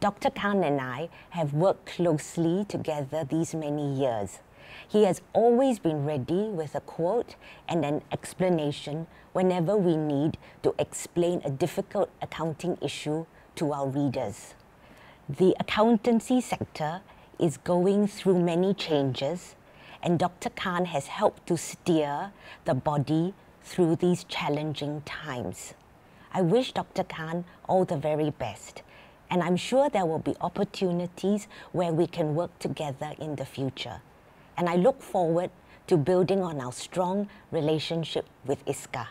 Dr. Khan and I have worked closely together these many years. He has always been ready with a quote and an explanation whenever we need to explain a difficult accounting issue to our readers. The accountancy sector is going through many changes, and Dr. Khan has helped to steer the body through these challenging times. I wish Dr. Khan all the very best. And I'm sure there will be opportunities where we can work together in the future. And I look forward to building on our strong relationship with ISCA.